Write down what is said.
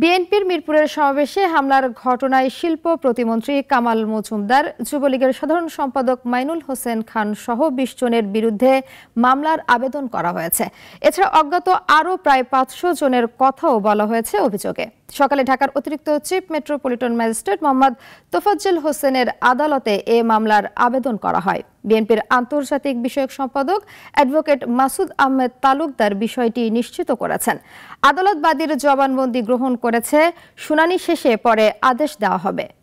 বিএনপির মিরপুরের সমাবেশে হামলার ঘটনায় শিল্প প্রতিমন্ত্রী কামাল মজুমদার যুবলীগের সাধারণ সম্পাদক মাইনুল হোসেন খান সহ বিশ জনের বিরুদ্ধে মামলার আবেদন করা হয়েছে এছাড়া অজ্ঞাত আরও প্রায় পাঁচশো জনের কথাও বলা হয়েছে অভিযোগে সকালে ঢাকার অতিরিক্ত chief metropolitan magistrate Mohammad Tofazzal হোসেনের আদালতে এ মামলার আবেদন করা হয় বিএনপির আন্তর্জাতিক বিষয়ক সম্পাদক অ্যাডভোকেট মাসুদ আহমেদ তালুকদার বিষয়টি নিশ্চিত করেছেন আদালতবাদীর জবানবন্দি গ্রহণ করেছে শুনানি শেষে পরে আদেশ দেওয়া হবে